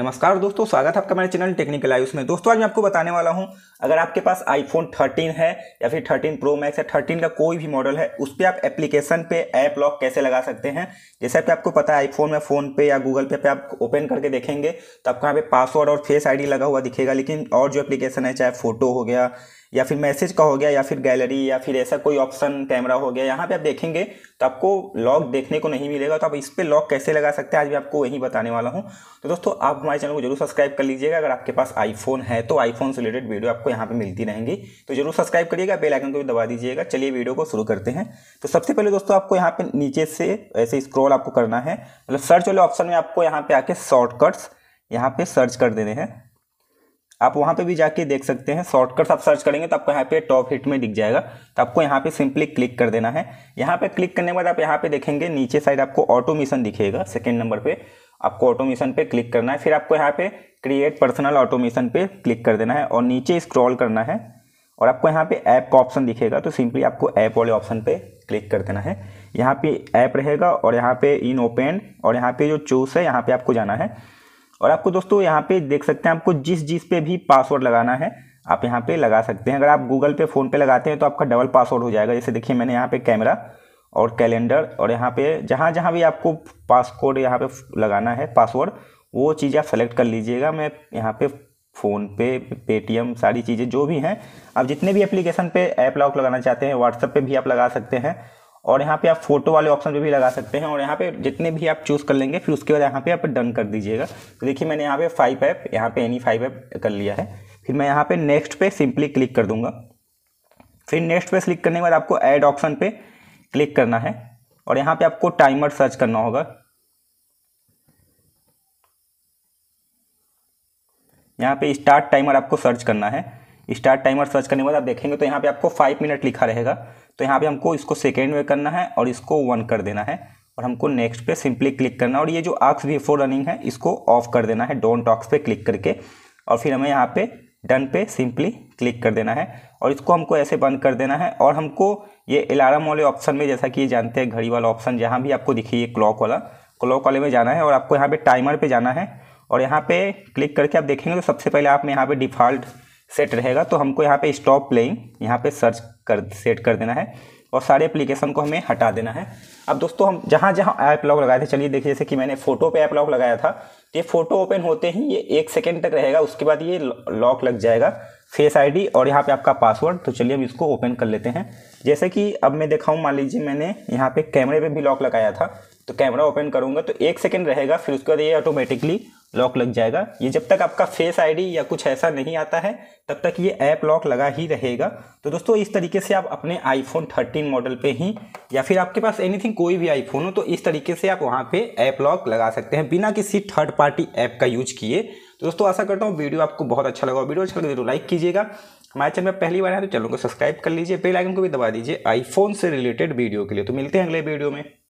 नमस्कार दोस्तों स्वागत है आपका मेरे चैनल टेक्निकल आयुष में दोस्तों आज मैं आपको बताने वाला हूं अगर आपके पास आईफोन 13 है या फिर 13 प्रो मैक्स या 13 का कोई भी मॉडल है उस पर आप एप्लीकेशन पे ऐप लॉक कैसे लगा सकते हैं जैसा कि आपको पता है आईफोन में फ़ोन पे या गूगल पे पे आप ओपन करके देखेंगे तो आपको यहाँ पे पासवर्ड और फेस आई लगा हुआ दिखेगा लेकिन और जो एप्लीकेशन है चाहे फोटो हो गया या फिर मैसेज का हो गया या फिर गैलरी या फिर ऐसा कोई ऑप्शन कैमरा हो गया यहाँ पे आप देखेंगे तो आपको लॉक देखने को नहीं मिलेगा तो आप इस पर लॉक कैसे लगा सकते हैं आज मैं आपको यही बताने वाला हूँ तो दोस्तों आप हमारे चैनल को जरूर सब्सक्राइब कर लीजिएगा अगर आपके पास आईफोन है तो आईफोन से रिलेटेड वीडियो आपको यहाँ पे मिलती रहेंगी तो जरूर सब्सक्राइब करिएगा बेल आइकन को भी दबा दीजिएगा चलिए वीडियो को शुरू करते हैं तो सबसे पहले दोस्तों आपको यहाँ पे नीचे से ऐसे स्क्रॉल आपको करना है मतलब सर्च वाले ऑप्शन में आपको यहाँ पे आके शॉर्टकट्स यहाँ पे सर्च कर देने हैं आप वहाँ पे भी जाके देख सकते हैं शॉर्टकट्स आप सर्च करेंगे तो आपको यहाँ पे टॉप हिट में दिख जाएगा तो आपको यहाँ पे सिंपली क्लिक कर देना है यहाँ पे क्लिक करने के बाद आप यहाँ पे देखेंगे नीचे साइड आपको ऑटोमेशन दिखेगा सेकेंड नंबर पे आपको ऑटोमेशन पे क्लिक करना है फिर आपको यहाँ पे क्रिएट पर्सनल ऑटोमेशन पे क्लिक कर देना है और नीचे स्क्रॉल करना है और आपको यहाँ पे ऐप का ऑप्शन दिखेगा तो सिंपली आपको ऐप वाले ऑप्शन पे क्लिक कर देना है यहाँ पे ऐप रहेगा और यहाँ पे इन ओपन और यहाँ पे जो चूस है यहाँ पे आपको जाना है और आपको दोस्तों यहाँ पे देख सकते हैं आपको जिस जिस पे भी पासवर्ड लगाना है आप यहाँ पे लगा सकते हैं अगर आप गूगल पे फ़ोन पे लगाते हैं तो आपका डबल पासवर्ड हो जाएगा जैसे देखिए मैंने यहाँ पे कैमरा और कैलेंडर और यहाँ पे जहाँ जहाँ भी आपको पासकोड यहाँ पे लगाना है पासवर्ड वो चीज़ आप सेलेक्ट कर लीजिएगा मैं यहाँ पे फ़ोन पे पेटीएम सारी चीज़ें जो भी हैं आप जितने भी एप्लीकेशन पे ऐप लॉक लगाना चाहते हैं व्हाट्सएप पे भी आप लगा सकते हैं और यहाँ पे आप फोटो वाले ऑप्शन पे भी लगा सकते हैं और यहाँ पे जितने भी आप चूज़ कर लेंगे फिर उसके बाद यहाँ पे आप डन कर दीजिएगा तो देखिए मैंने यहाँ पे फाइव ऐप यहाँ पे एनी फाइव ऐप कर लिया है फिर मैं यहाँ पे नेक्स्ट पे सिंपली क्लिक कर दूंगा फिर नेक्स्ट पे क्लिक करने के बाद आपको ऐड ऑप्शन पर क्लिक करना है और यहाँ पे आपको टाइमर सर्च करना होगा यहाँ पे स्टार्ट टाइमर आपको सर्च करना है स्टार्ट टाइमर सर्च करने के बाद आप देखेंगे तो यहाँ पे आपको फाइव मिनट लिखा रहेगा तो यहाँ पे हमको इसको सेकेंड में करना है और इसको वन कर देना है और हमको नेक्स्ट पे सिंपली क्लिक करना है और ये जो आक्स बिफोर रनिंग है इसको ऑफ कर देना है डोंट ऑक्स पे क्लिक करके और फिर हमें यहाँ पे डन पे सिंपली क्लिक कर देना है और इसको हमको ऐसे बंद कर देना है और हमको ये अलार्म वाले ऑप्शन में जैसा कि ये जानते हैं घड़ी वाला ऑप्शन जहाँ भी आपको दिखिए क्लॉक वाला क्लॉक वाले में जाना है और आपको यहाँ पे टाइमर पे जाना है और यहाँ पे क्लिक करके आप देखेंगे तो सबसे पहले आप में यहाँ पर डिफ़ॉल्ट सेट रहेगा तो हमको यहाँ पर स्टॉप प्लेइंग यहाँ पर सर्च कर सेट कर देना है और सारे एप्लीकेशन को हमें हटा देना है अब दोस्तों हम जहाँ जहाँ ऐप लॉक लगाए थे चलिए देखिए जैसे कि मैंने फोटो पे ऐप लॉक लगाया था तो ये फोटो ओपन होते ही ये एक सेकेंड तक रहेगा उसके बाद ये लॉक लग जाएगा फेस आईडी और यहाँ पे आपका पासवर्ड तो चलिए हम इसको ओपन कर लेते हैं जैसे कि अब मैं दिखाऊँ मान लीजिए मैंने यहाँ पर कैमरे पर भी लॉक लगाया था तो कैमरा ओपन करूँगा तो एक सेकेंड रहेगा फिर उसके बाद ये ऑटोमेटिकली लॉक लग जाएगा ये जब तक आपका फेस आईडी या कुछ ऐसा नहीं आता है तब तक ये ऐप लॉक लगा ही रहेगा तो दोस्तों इस तरीके से आप अपने आईफोन 13 मॉडल पे ही या फिर आपके पास एनीथिंग कोई भी आईफोन हो तो इस तरीके से आप वहाँ पे ऐप लॉक लगा सकते हैं बिना किसी थर्ड पार्टी ऐप का यूज किए तो दोस्तों आशा करता हूँ वीडियो आपको बहुत अच्छा लगा वीडियो अच्छा लगे तो लाइक कीजिएगा हमारे चैनल पहली बार है तो चैनल को सब्सक्राइब कर लीजिए बेल आइकन को भी दबा दीजिए आईफोन से रिलेटेड वीडियो के लिए तो मिलते हैं अगले वीडियो में